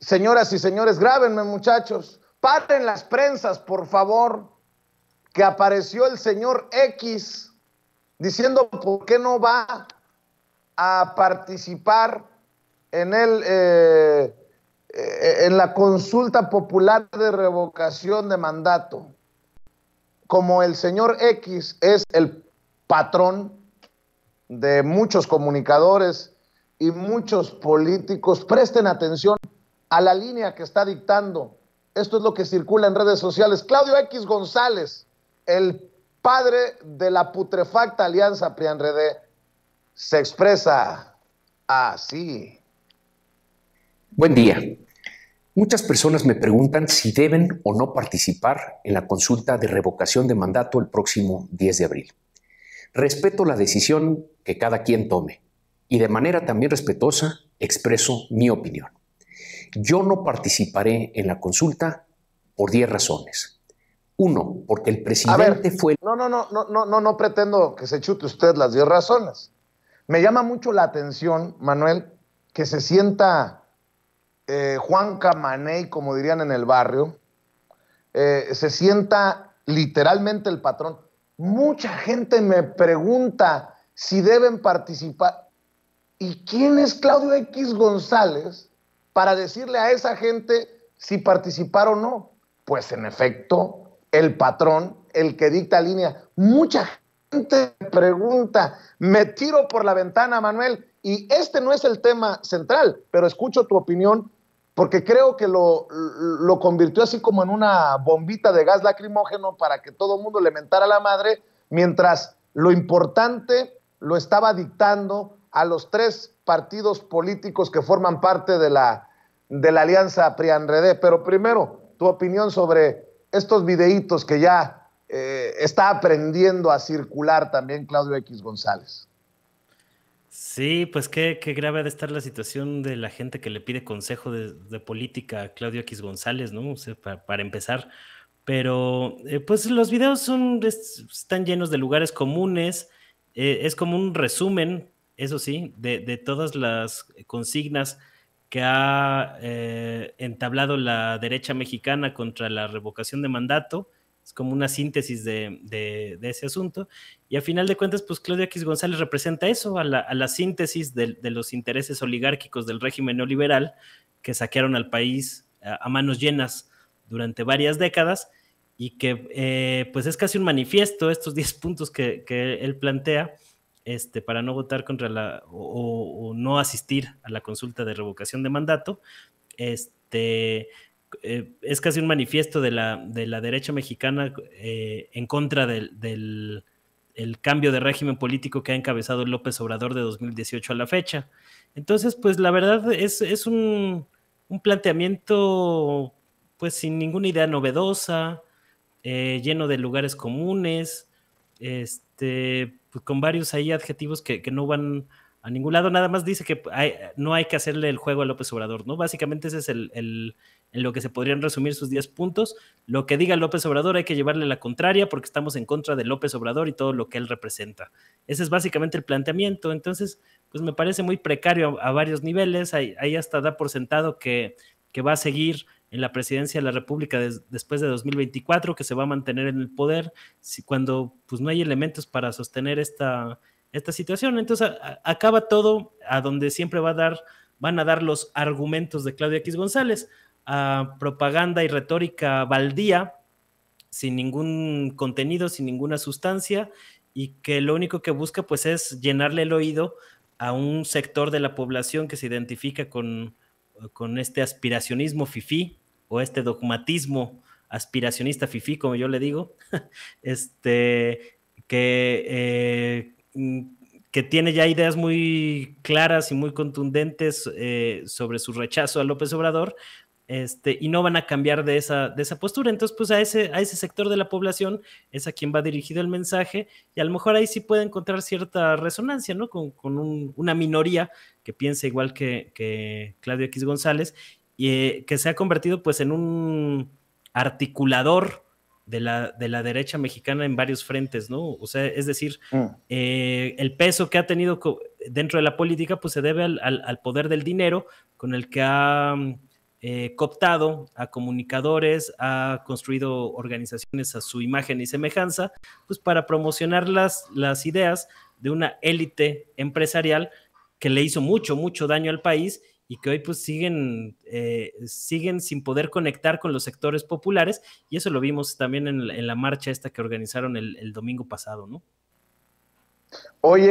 Señoras y señores, grábenme muchachos, paren las prensas, por favor, que apareció el señor X diciendo por qué no va a participar en el... Eh, eh, en la consulta popular de revocación de mandato, como el señor X es el patrón de muchos comunicadores y muchos políticos, presten atención a la línea que está dictando. Esto es lo que circula en redes sociales. Claudio X González, el padre de la putrefacta alianza Prianrede, se expresa así. Buen día. Muchas personas me preguntan si deben o no participar en la consulta de revocación de mandato el próximo 10 de abril. Respeto la decisión que cada quien tome y de manera también respetuosa expreso mi opinión. Yo no participaré en la consulta por 10 razones. Uno, porque el presidente fue... No, no, no, no, no, no, no pretendo que se chute usted las 10 razones. Me llama mucho la atención, Manuel, que se sienta eh, Juan Camaney, como dirían en el barrio, eh, se sienta literalmente el patrón. Mucha gente me pregunta si deben participar. ¿Y quién es Claudio X González para decirle a esa gente si participar o no. Pues en efecto, el patrón, el que dicta línea, mucha gente pregunta, me tiro por la ventana, Manuel, y este no es el tema central, pero escucho tu opinión porque creo que lo, lo convirtió así como en una bombita de gas lacrimógeno para que todo el mundo le mentara a la madre, mientras lo importante lo estaba dictando a los tres partidos políticos que forman parte de la, de la alianza Pero primero, tu opinión sobre estos videitos que ya eh, está aprendiendo a circular también Claudio X González. Sí, pues qué, grave ha de estar la situación de la gente que le pide consejo de, política a Claudio X González, ¿no? para, empezar. Pero, eh, pues los videos son, están llenos de lugares comunes, eh, es como un resumen eso sí, de, todas las consignas que ha eh, entablado la derecha mexicana contra la revocación de mandato. Es como una síntesis de, ese asunto. Y a final de cuentas, pues Claudia X González representa eso, a la, síntesis de, los intereses oligárquicos del régimen neoliberal que saquearon al país a, manos llenas durante varias décadas y que eh, pues es casi un manifiesto, estos 10 puntos que, que él plantea, este, para no votar contra la o, no asistir a la consulta de revocación de mandato. Este, eh, es casi un manifiesto de la, derecha mexicana eh, en contra del, cambio de régimen político que ha encabezado López Obrador de 2018 a la fecha. Entonces, pues la verdad es, un, planteamiento pues sin ninguna idea novedosa, eh, lleno de lugares comunes, este, pues, con varios ahí adjetivos que, no van a ningún lado, nada más dice que no hay que hacerle el juego a López Obrador, ¿no? Básicamente ese es el, en lo que se podrían resumir sus 10 puntos. Lo que diga López Obrador hay que llevarle la contraria porque estamos en contra de López Obrador y todo lo que él representa. Ese es básicamente el planteamiento. Entonces, pues me parece muy precario a, varios niveles. Ahí, hasta da por sentado que, que va a seguir en la presidencia de la República después de 2024, que se va a mantener en el poder si, cuando pues, no hay elementos para sostener esta, esta situación. Entonces acaba todo a donde siempre va a dar, van a dar los argumentos de Claudia X González, a propaganda y retórica baldía, sin ningún contenido, sin ninguna sustancia, y que lo único que busca pues es llenarle el oído a un sector de la población que se identifica con, con este aspiracionismo fifí, o este dogmatismo aspiracionista fifí, como yo le digo, este, que, eh, mm, que tiene ya ideas muy claras y muy contundentes eh, sobre su rechazo a López Obrador, este, y no van a cambiar de esa, de esa postura. Entonces, pues a ese, a ese sector de la población es a quien va dirigido el mensaje y a lo mejor ahí sí puede encontrar cierta resonancia, ¿no? Con, una minoría que piensa igual que, que, Claudio X González y eh, que se ha convertido pues en un articulador de la, derecha mexicana en varios frentes, ¿no? O sea, es decir, mm. eh, el peso que ha tenido dentro de la política pues se debe al, poder del dinero con el que ha mm, eh, cooptado a comunicadores, ha construido organizaciones a su imagen y semejanza, pues para promocionar las, las ideas de una élite empresarial que le hizo mucho, mucho daño al país y que hoy pues siguen, eh, siguen sin poder conectar con los sectores populares y eso lo vimos también en, la marcha esta que organizaron el, domingo pasado, ¿no? Oye.